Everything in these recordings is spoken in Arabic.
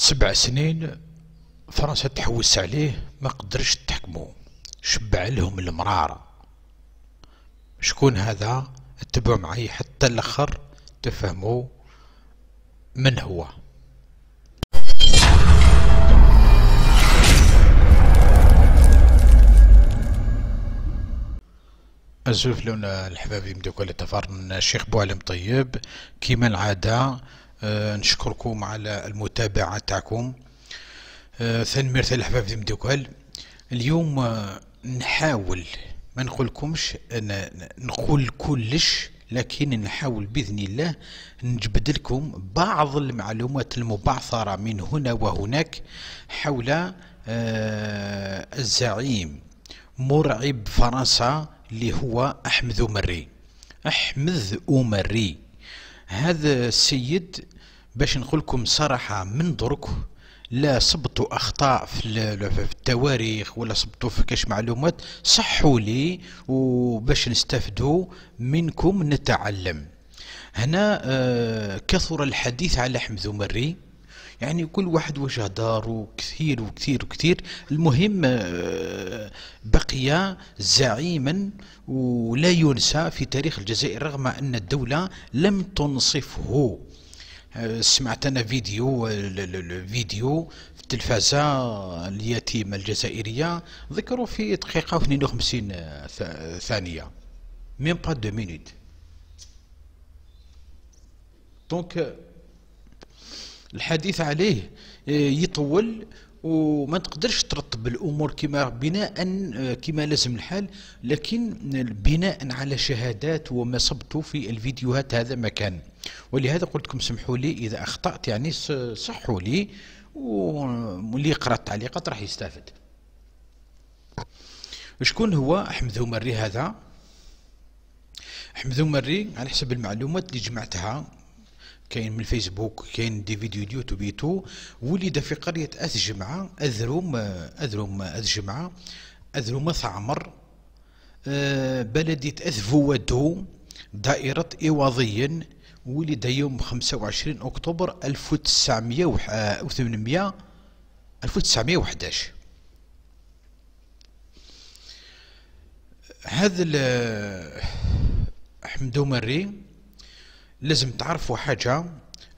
سبع سنين فرنسا تحوس عليه ما قدرش تحكمه شبع لهم المرارة شكون هذا اتبعوا معي حتى الاخر تفهموا من هو أزوف لون الحبابي يمدوك ولا تفرن الشيخ بوعلم طيب كيما العادة آه، نشكركم على المتابعة تاعكم آه، ثاني مرثى الحفاف في مدوكال اليوم آه، نحاول ما نقولكمش أنا نقول كلش لكن نحاول بإذن الله نجبد لكم بعض المعلومات المبعثرة من هنا وهناك حول الزعيم مرعب فرنسا اللي هو أحمد أمري أحمد أمري هذا السيد باش نقولكم صراحة من درك لا صبتوا اخطاء في التواريخ ولا صبتوا في كاش معلومات صحوا لي وباش نستفدوا منكم نتعلم هنا آه، كثر الحديث على حمزو مري يعني كل واحد وجه داره كثير وكثير وكثير المهم آه، بقي زعيما ولا ينسى في تاريخ الجزائر رغم أن الدولة لم تنصفه آه، سمعت انا فيديو الفيديو آه، في التلفازه اليتيمه الجزائريه ذكروا في دقيقه و52 ثانيه ميم با دو مينوت دونك الحديث عليه آه، يطول وما تقدرش ترتب الامور كما بناء آه، كما لازم الحال لكن بناء على شهادات وما صبت في الفيديوهات هذا مكان ولهذا قلت لكم سمحوا لي اذا اخطات يعني صحوا لي واللي يقرا التعليقات راح يستافد شكون هو احمد مري هذا احمد مري على حسب المعلومات اللي جمعتها كاين من فيسبوك كاين دي فيديو اليوتيوب تو ولد في قريه اذجمعه اذروم اذروم اذجمعه اذروم ثعمر آه، بلدية أذفوادو دائرة إيواضيا ولد يوم 25 أكتوبر 1900 1911 آه، هذا حمدو مري لازم تعرفوا حاجة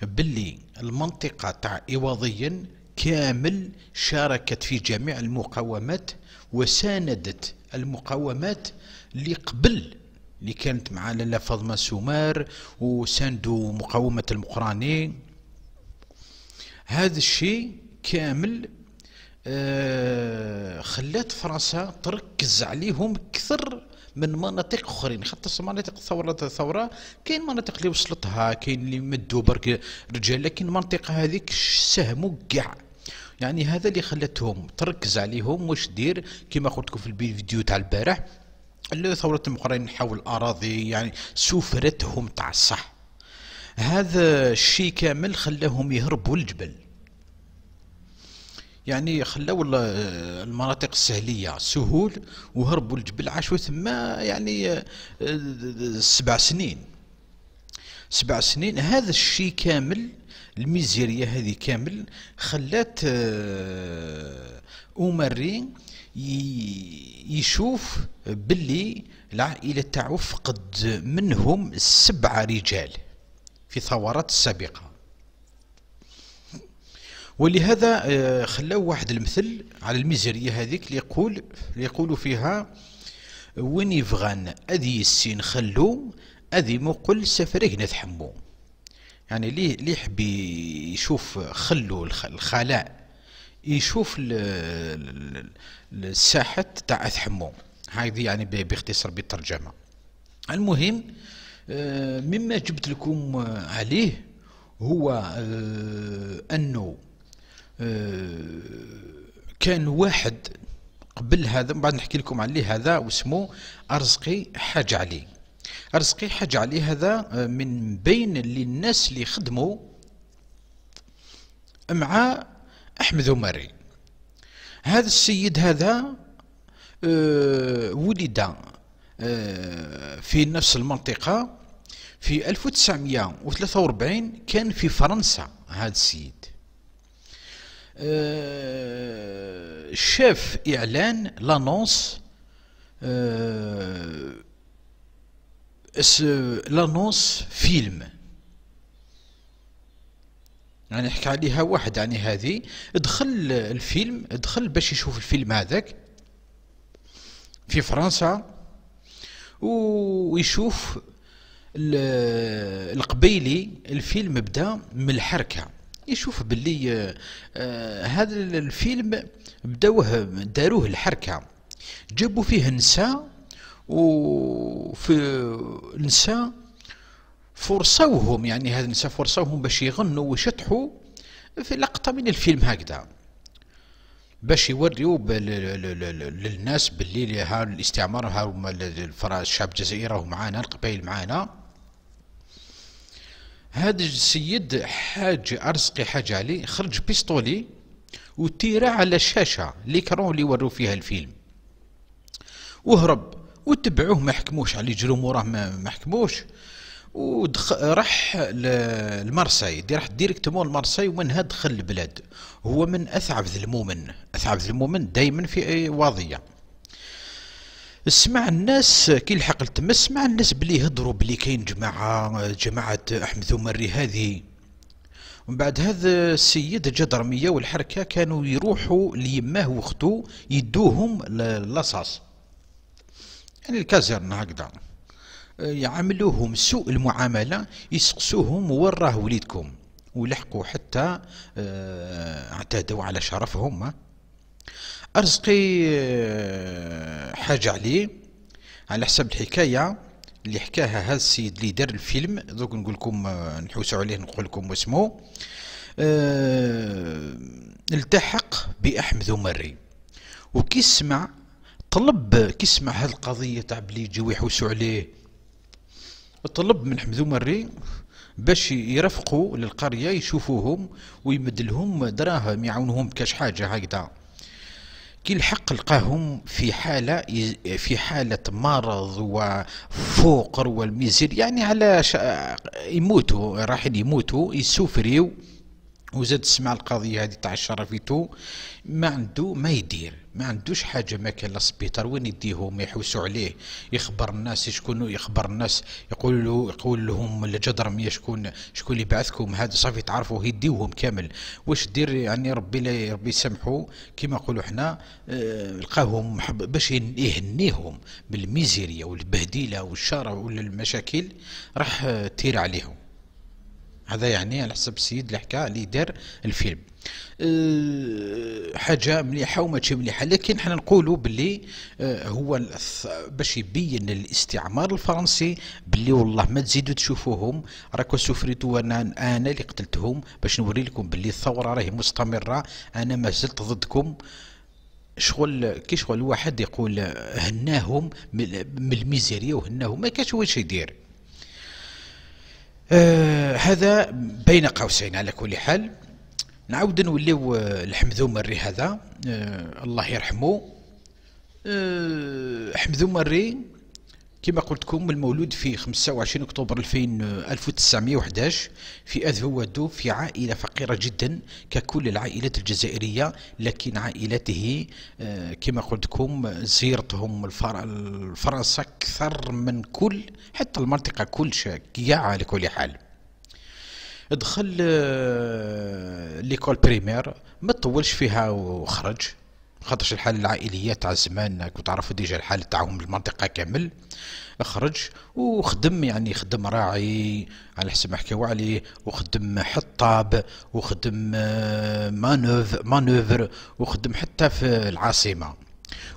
باللي المنطقة تاع إيواضيا كامل شاركت في جميع المقاومات وساندت المقاومات اللي قبل اللي كانت مع لاله فاطمه سومار وساندوا مقاومه المقراني هذا الشيء كامل آه خلات فرنسا تركز عليهم اكثر من مناطق اخرين خاطر مناطق الثوره الثوره كاين مناطق اللي وصلتها كاين اللي مدوا برك رجال لكن المنطقه هذيك ساهموا كاع يعني هذا اللي خلتهم تركز عليهم واش دير كما قلت لكم في الفيديو تاع البارح ثورة المقرين حول الأراضي يعني سفرتهم تاع الصح هذا الشيء كامل خلاهم يهربوا الجبل يعني خلاو المناطق السهليه سهول وهربوا لجبل عاشوا ثما يعني آه، سبع سنين سبع سنين هذا الشيء كامل الميزيريه هذه كامل خلات اومري آه، يشوف باللي العائله تاعو فقد منهم سبعه رجال في ثورات السابقه ولهذا آه، خلاو واحد المثل على الميزيريه هذيك اللي يقول اللي يقولوا فيها وين يفغان ادي السين خلو ادي مقل سفرك نتحمو يعني اللي اللي يحب يشوف خلو الخلاء يشوف الساحة تاع أثحمو هذه يعني باختصار بالترجمة المهم آه، مما جبت لكم عليه هو آه، أنه آه، كان واحد قبل هذا من بعد نحكي لكم عليه هذا واسمه أرزقي حاج علي أرزقي حاج علي هذا آه، من بين اللي الناس اللي خدموا مع أحمد عمري هذا السيد هذا آه، ولد في نفس المنطقة في 1943 كان في فرنسا هذا السيد شاف اعلان لانونس لانونس فيلم يعني حكى عليها واحد يعني هذه دخل الفيلم دخل باش يشوف الفيلم هذاك في فرنسا ويشوف القبيلي الفيلم بدا من الحركه يشوف باللي آه، آه، هذا الفيلم بداوه داروه الحركه جابوا فيه نساء وفي نساء فرصوهم يعني هذا النساء فرصوهم باش يغنوا ويشطحوا في لقطه من الفيلم هكذا باش يوريو للناس باللي ها الاستعمار ها الشعب الجزائري راهو معانا القبائل معانا هذا السيد حاج ارزقي حاج علي خرج بيستولي وتيرا على الشاشه ليكرون اللي وروا فيها الفيلم وهرب وتبعوه ما حكموش على جرو موراه ما حكموش ودخ... راح لمارساي دي راح ديريكتومون لمارساي ومنها دخل البلاد هو من اثعب ذلمومن اثعب ذلمومن دائما في واضيه سمع الناس كي الحق لتما سمع الناس بلي يهضروا بلي كاين جماعه جماعه احمد ثمري هذه ومن بعد هذا السيد جدرمية والحركه كانوا يروحوا ليماه وختو يدوهم للصاص يعني الكازيرن هكذا يعاملوهم سوء المعامله يسقسوهم وين راه وليدكم ولحقوا حتى آه، اعتادوا على شرفهم أرزقي آه، حاجة عليه على حسب الحكاية اللي حكاها هذا السيد اللي دار الفيلم دوك نقول لكم آه، نحوسوا عليه نقول لكم واسمو أه التحق بأحمد مري وكي سمع طلب كي سمع هذه القضية تاع بلي يجيو يحوسوا عليه طلب من حمد مري باش يرافقوا للقرية يشوفوهم ويمدلهم دراهم يعاونوهم بكاش حاجة هكذا كي الحق لقاهم في حالة في حالة مرض وفقر والميزير يعني على يموتوا راح يموتوا يسوفريو وزاد سمع القضية هذه تاع الشرفيتو ما عنده ما يدير ما عندوش حاجه ما كان سبيطار وين يديهم يحوسوا عليه يخبر الناس شكون يخبر الناس يقول له يقول لهم الجدرميه شكون شكون اللي بعثكم هذا صافي تعرفوا يديوهم كامل واش دير يعني ربي لا ربي يسامحوا كيما نقولوا حنا آه، لقاهم باش يهنيهم بالميزيريا والبهديله والشارع والمشاكل راح آه، تير عليهم هذا يعني على حسب السيد اللي حكى اللي دار الفيلم أه حاجه مليحه وماشي مليحه لكن حنا نقولوا باللي أه هو باش يبين الاستعمار الفرنسي باللي والله ما تزيدوا تشوفوهم راكو سوفريتو انا انا اللي قتلتهم باش نوري لكم باللي الثوره راهي مستمره انا ما زلت ضدكم شغل كي شغل واحد يقول هناهم من الميزيريا وهناهم ما كاش واش يدير آه هذا بين قوسين على كل حال نعاود نوليو آه، لحمدو مري هذا آه الله يرحمه آه حمذو مري كما قلت لكم المولود في 25 اكتوبر 1911 في اذهو في عائله فقيره جدا ككل العائلات الجزائريه لكن عائلته آه، كما قلت لكم زيرتهم فرنسا اكثر من كل حتى المنطقه كل شاكيه على كل حال دخل آه، ليكول بريمير ما طولش فيها وخرج خاطرش الحالة العائلية تاع زمان كنت تعرف ديجا الحالة تاعهم المنطقة كامل خرج وخدم يعني خدم راعي على حسب ما حكاو عليه وخدم حطاب وخدم آه، مانوف مانوفر وخدم حتى في العاصمة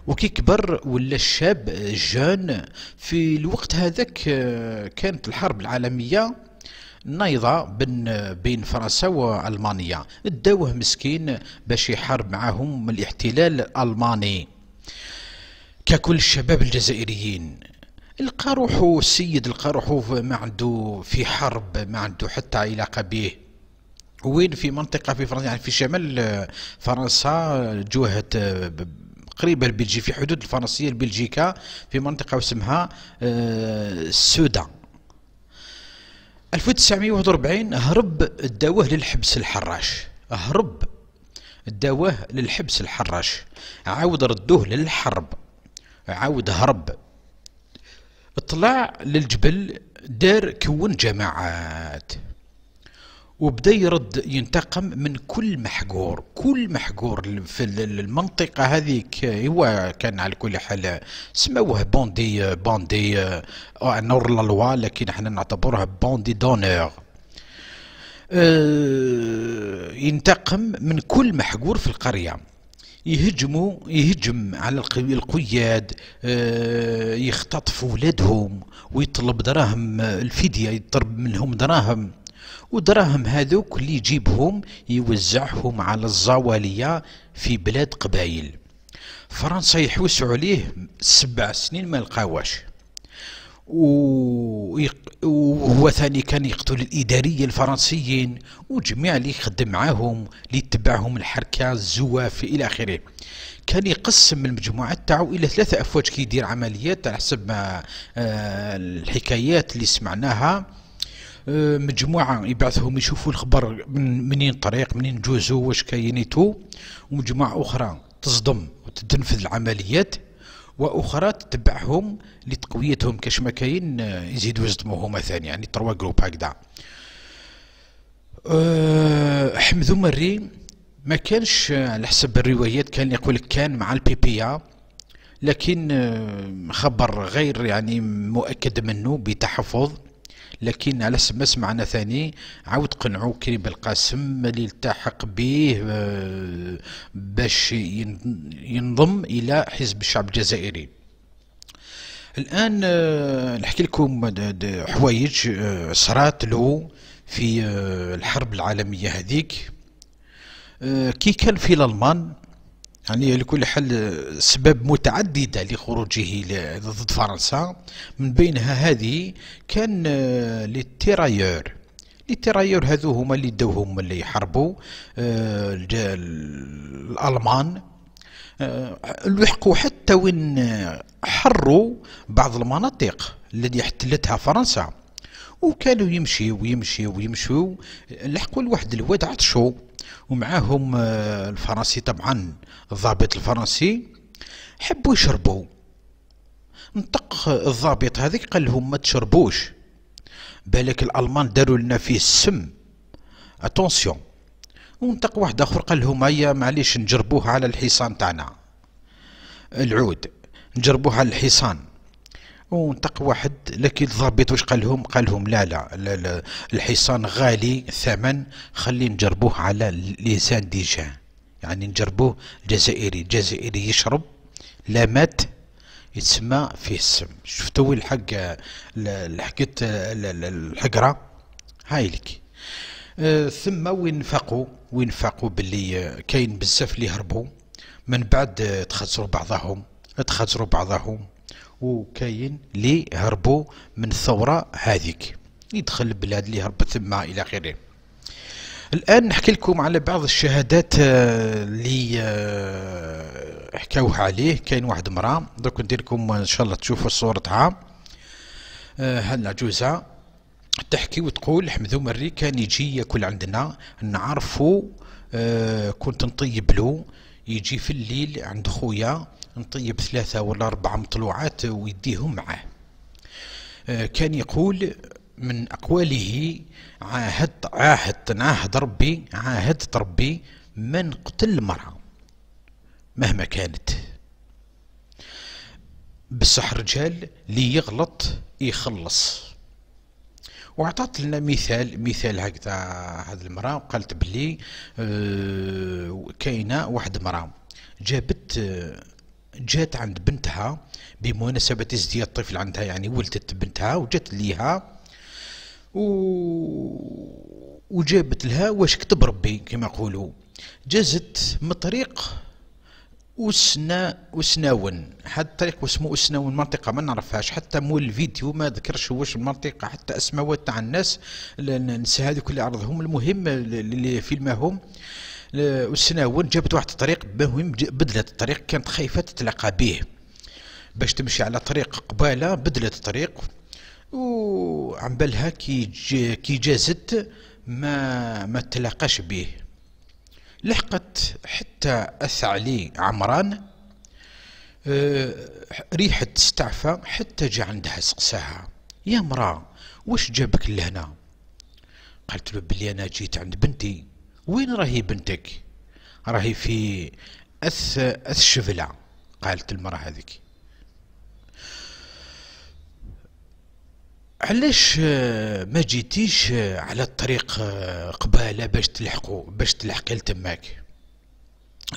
وكي كبر ولا الشاب جان في الوقت هذاك آه، كانت الحرب العالمية نايضه بين بين فرنسا والمانيا داوه مسكين باش يحارب معاهم الاحتلال الالماني ككل الشباب الجزائريين لقى روحو السيد لقى ما عنده في حرب ما عنده حتى علاقه به وين في منطقه في فرنسا يعني في شمال فرنسا جوهه قريبه البلجيك في حدود الفرنسيه البلجيكا في منطقه اسمها آه، سودان 1941 هرب الدواه للحبس الحراش هرب الدواه للحبس الحراش عاود ردوه للحرب عاود هرب طلع للجبل دار كون جماعات وبدا يرد ينتقم من كل محقور كل محقور في المنطقه هذيك هو كان على كل حال سموه بوندي بوندي آه، نور لالوا لكن احنا نعتبروه بوندي دونور آه، ينتقم من كل محقور في القريه يهجموا يهجم على القياد اه يختطف ولادهم ويطلب دراهم آه، الفديه يطلب منهم دراهم ودراهم هذوك اللي يجيبهم يوزعهم على الزوالية في بلاد قبايل فرنسا يحوس عليه سبع سنين ما لقاوش وهو ثاني كان يقتل الإدارية الفرنسيين وجميع اللي يخدم معاهم اللي يتبعهم الحركة الزواف إلى آخره كان يقسم المجموعات تاعو إلى ثلاثة أفواج كيدير عمليات على حسب ما آه، الحكايات اللي سمعناها آه، مجموعه يبعثهم يشوفوا الخبر من منين طريق منين جوزو واش كاينيتو ومجموعه اخرى تصدم وتنفذ العمليات واخرى تتبعهم لتقويتهم كاش ما كاين آه، يزيدوا يصدموهم ثاني يعني تروا جروب هكذا آه، حمدو مري ما كانش على حسب الروايات كان يقول كان مع البيبيا لكن خبر غير يعني مؤكد منه بتحفظ لكن على ما سمعنا ثاني عاود قنعوا كريم القاسم اللي التحق به آه، باش ينضم الى حزب الشعب الجزائري الان آه، نحكي لكم حوايج آه، صرات له في الحرب العالميه هذيك كي كان في الالمان يعني لكل حال اسباب متعدده لخروجه ضد فرنسا من بينها هذه كان آه، للتيرايور تيرايور هذو هما اللي داوهم اللي حربوا آه، الالمان آه، لحقوا حتى وين حروا بعض المناطق التي احتلتها فرنسا وكانوا يمشي ويمشي ويمشوا لحقوا لواحد الواد عطشو ومعاهم الفرنسي طبعا الضابط الفرنسي حبوا يشربوا نطق الضابط هذيك قال لهم ما تشربوش بالك الالمان داروا لنا فيه السم اتونسيون ونطق واحد اخر قال لهم هيا معليش نجربوه على الحصان تاعنا العود نجربوه على الحصان ونطق واحد لكن الضابط واش قال لهم قال لهم لا لا, لا, لا الحصان غالي الثمن خلي نجربوه على لسان ديجان يعني نجربوه الجزائري الجزائري يشرب لا مات يتسمى فيه السم شفتوا الحق الحقت الحقرة هاي لك آه، ثم وين فاقوا وين فاقوا باللي كاين بزاف اللي هربوا من بعد تخسروا بعضهم تخسروا بعضهم وكاين اللي هربوا من الثورة هذيك يدخل البلاد اللي هربت ثم الى اخره الآن نحكي لكم على بعض الشهادات آه، اللي آه، حكاوها عليه كاين واحد مرأة دوك ندير لكم آه، إن شاء الله تشوفوا صورتها هل عجوزة تحكي وتقول حمدو مري كان يجي ياكل عندنا نعرفو كنت نطيب له يجي في الليل عند خويا نطيب ثلاثة ولا أربعة مطلوعات ويديهم معاه كان يقول من أقواله عاهد عاهد تنعاهد ربي عاهدت ربي ما نقتل المرأة مهما كانت بصح رجال لي يغلط يخلص وعطات لنا مثال مثال هكذا هاد المرأة وقالت بلي آه، كاينة واحد المرأة جابت آه، جات عند بنتها بمناسبة ازدياد الطفل عندها يعني ولدت بنتها وجات ليها و... وجابت لها واش كتب ربي كما يقولوا جازت من طريق وسنا وسناون حد طريق اسمه وسناون منطقة ما نعرفهاش حتى مول الفيديو ما ذكرش واش المنطقة حتى اسماء تاع الناس ننسى هذوك اللي عرضهم المهم اللي فيلمهم وسناون جابت واحد الطريق مهم بدلت الطريق كانت خايفة تتلاقى به باش تمشي على طريق قبالة بدلت الطريق وعن بالها كي كي جازت ما ما تلاقاش به لحقت حتى أثعلي عمران آه، ريحة استعفى حتى جا عندها سقساها يا مرا واش جابك لهنا قالت له بلي انا جيت عند بنتي وين راهي بنتك راهي في اث اث شفله قالت المرا هذيك علاش آه، ما جيتيش آه، على الطريق آه، قباله باش تلحقوا باش تلحقي لتماك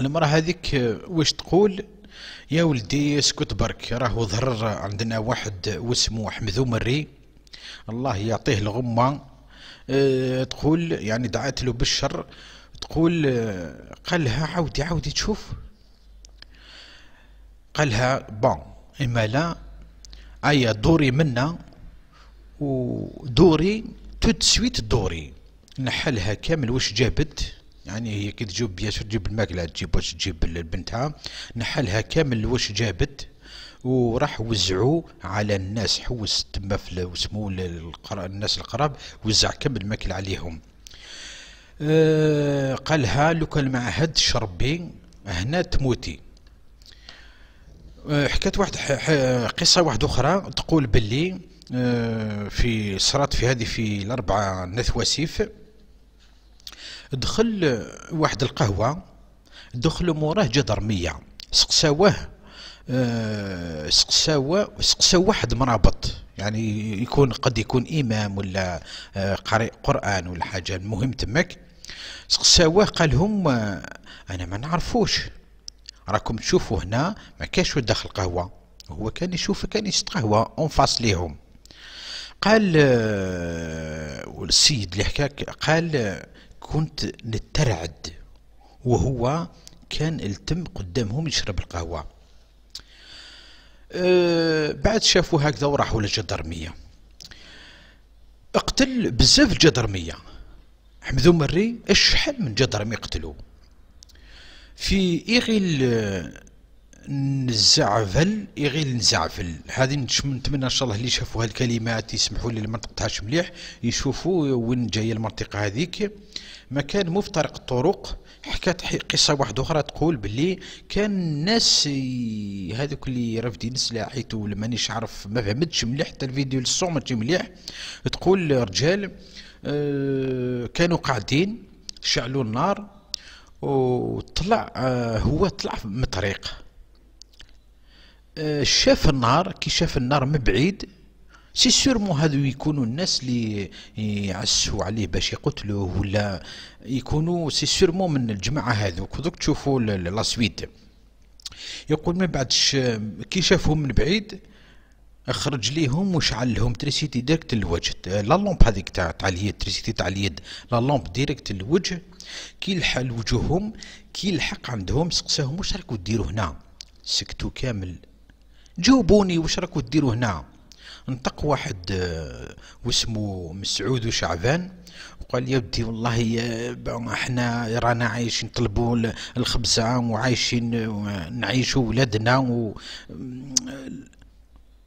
المراه هذيك واش تقول يا ولدي اسكت برك راهو ظهر عندنا واحد واسمو احمد مري الله يعطيه الغمه تقول يعني دعات له بالشر تقول قالها عاودي عاودي تشوف قالها بون اما لا ايا دوري منا ودوري تود سويت دوري نحلها كامل واش جابت يعني هي كي تجيب بياسر تجيب الماكله تجيب واش تجيب لبنتها نحلها كامل واش جابت وراح وزعوا على الناس حوس تما في وسمو الناس القراب وزع كامل الماكله عليهم آه، قالها لو كان ما عهدش ربي هنا تموتي آه، حكات واحد قصه واحده اخرى تقول باللي آه، في صرات في هذه في الأربعة نثواسيف دخل واحد القهوة دخل موراه جدرمية سقساوه آه، سقساوه سقساوه واحد مرابط يعني يكون قد يكون إمام ولا آه، قارئ قرآن ولا حاجة المهم تماك سقساوه قال لهم أنا ما نعرفوش راكم تشوفوا هنا ما كاش داخل قهوة هو كان يشوف كان يستقهوى اون ليهم قال آه، والسيد اللي حكاك قال آه، كنت نترعد وهو كان التم قدامهم يشرب القهوة آه، بعد شافوا هكذا وراحوا للجدرمية اقتل بزاف الجدرمية حمدو مري شحال من جدرمي قتلوا في إغل نزعفل يغير نزعفل هذه نتمنى ان شاء الله اللي شافوا هالكلمات يسمحوا لي ما تاعش مليح يشوفوا وين جايه المنطقه هذيك مكان مفترق الطرق حكات قصه واحده اخرى تقول باللي كان الناس هذوك اللي رافدين السلاح ولا مانيش عارف ما فهمتش مليح حتى الفيديو للصوم ماشي مليح تقول رجال آه، كانوا قاعدين شعلوا النار وطلع آه، هو طلع من طريق آه، شاف النار كي شاف النار من بعيد سي سيرمون هادو يكونوا الناس اللي يعسوا عليه باش يقتلوه ولا يكونوا سي سيرمون من الجماعه هذوك دوك تشوفوا لا سويت يقول من بعد كي شافهم من بعيد خرج ليهم وشعل لهم تريسيتي ديريكت للوجه لا لومب هذيك تاع تاع اليد تريسيتي تاع اليد لا لومب ديريكت للوجه كي لحق وجوههم كي لحق عندهم سقساهم واش راكو ديروا هنا سكتوا كامل جاوبوني واش راكو ديروا هنا نطق واحد آه، واسمو مسعود وشعبان وقال يا ودي والله آه، احنا رانا عايشين نطلبوا الخبزه وعايشين آه، نعيشوا ولادنا و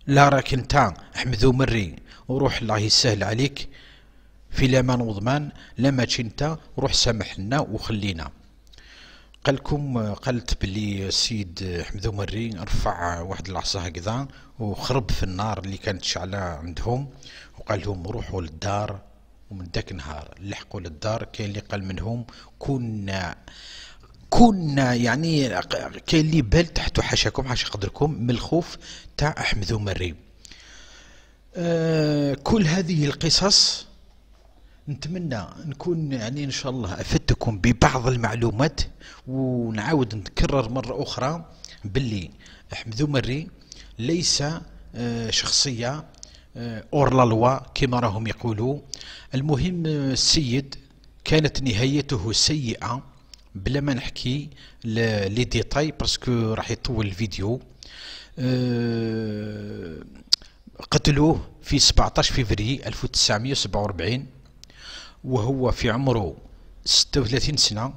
لا راك انت حمذو مري وروح الله يسهل عليك في لامان وضمان لا ماشي انت روح سامحنا وخلينا قالكم قالت بلي السيد حمد مري رفع واحد العصا هكذا وخرب في النار اللي كانت شعلة عندهم وقال لهم روحوا للدار ومن ذاك النهار لحقوا للدار كاين اللي قال منهم كنا كنا يعني كاين اللي بال تحتو حاشاكم حاشا قدركم من الخوف تاع احمد مري آه كل هذه القصص نتمنى نكون يعني ان شاء الله افدتكم ببعض المعلومات ونعاود نتكرر مره اخرى باللي احمد مري ليس آه، شخصيه آه، اور لا لوا كما راهم يقولوا المهم آه، السيد كانت نهايته سيئه بلا ما نحكي لي ديتاي باسكو راح يطول الفيديو قتلوه في 17 فيفري 1947 وهو في عمره ستة سنة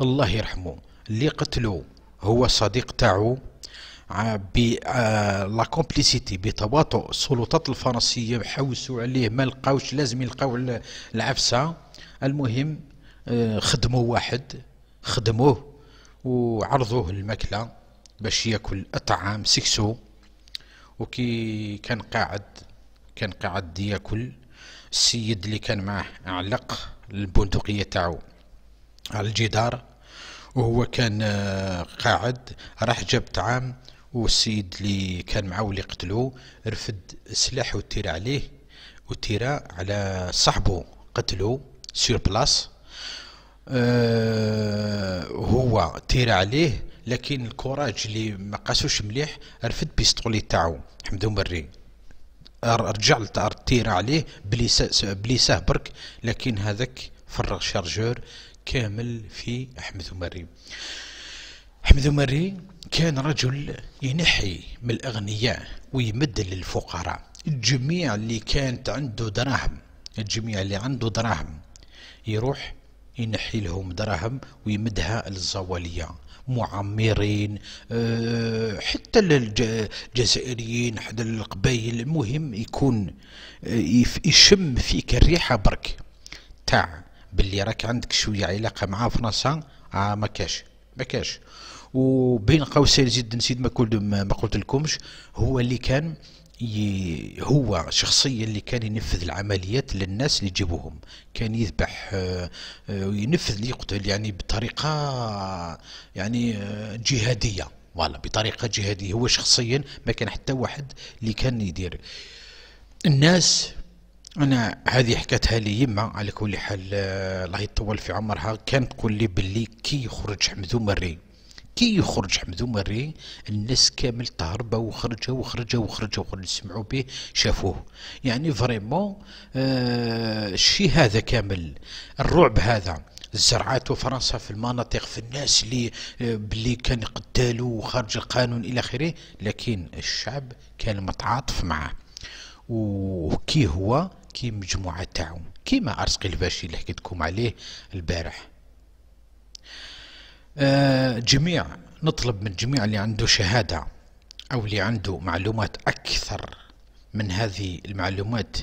الله يرحمه اللي قتلو هو صديق تاعو آه، لا كومبليسيتي بتباطؤ السلطات الفرنسيه حوسوا عليه ما لقاوش لازم يلقاو العفسه المهم آه، خدموا واحد خدموه وعرضوه الماكله باش ياكل الطعام سكسو وكي كان قاعد كان قاعد ياكل السيد اللي كان معاه علق البندقيه تاعو على الجدار وهو كان آه، قاعد راح جاب طعام والسيد اللي كان معاه اللي قتلو رفد سلاحه وتير عليه وتيرا على صاحبه قتلو سير بلاس أه هو تير عليه لكن الكوراج اللي ما قاسوش مليح رفد بيستقولي تاعو حمدو مري رجع تير عليه بلي بلي برك لكن هذاك فرغ شارجور كامل في احمد مريم احمد مري كان رجل ينحي من الاغنياء ويمد للفقراء الجميع اللي كانت عنده دراهم الجميع اللي عنده دراهم يروح ينحي لهم دراهم ويمدها للزوالية معمرين آه، حتى الجزائريين حتى القبائل المهم يكون آه، يشم فيك الريحه برك تاع باللي راك عندك شويه علاقه مع فرنسا آه ما كاش ما كاش وبين قوسين زيد نسيت ما قلت ما لكمش هو اللي كان هو شخصيا اللي كان ينفذ العمليات للناس اللي يجيبوهم كان يذبح وينفذ آه، آه، يقتل يعني بطريقة يعني آه، جهادية فوالا بطريقة جهادية هو شخصيا ما كان حتى واحد اللي كان يدير الناس انا هذه حكاتها لي يما على كل حال الله يطول في عمرها كانت تقول لي باللي كي يخرج حمدو مري كي يخرج حمدو مري الناس كامل تهربه وخرج وخرج وخرج وخرج سمعوا به شافوه يعني فريمون آه الشيء هذا كامل الرعب هذا زرعته فرنسا في المناطق في الناس اللي آه، باللي كان قتالوا وخارج القانون الى اخره لكن الشعب كان متعاطف معه وكي هو كي مجموعه تاعو كيما ارسقي الباشي اللي حكيتكم عليه البارح آه، جميع نطلب من جميع اللي عنده شهادة أو اللي عنده معلومات أكثر من هذه المعلومات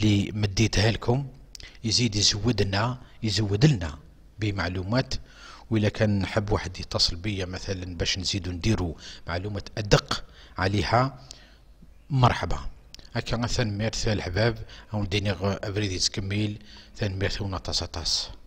اللي مديتها لكم يزيد يزودنا يزود لنا بمعلومات وإلا كان حب واحد يتصل بيا مثلا باش نزيدو نديرو معلومات أدق عليها مرحبا هكا مثلا ميرث الحباب أو ديني أبريدي تكميل ثاني ميرث ونطاس طاس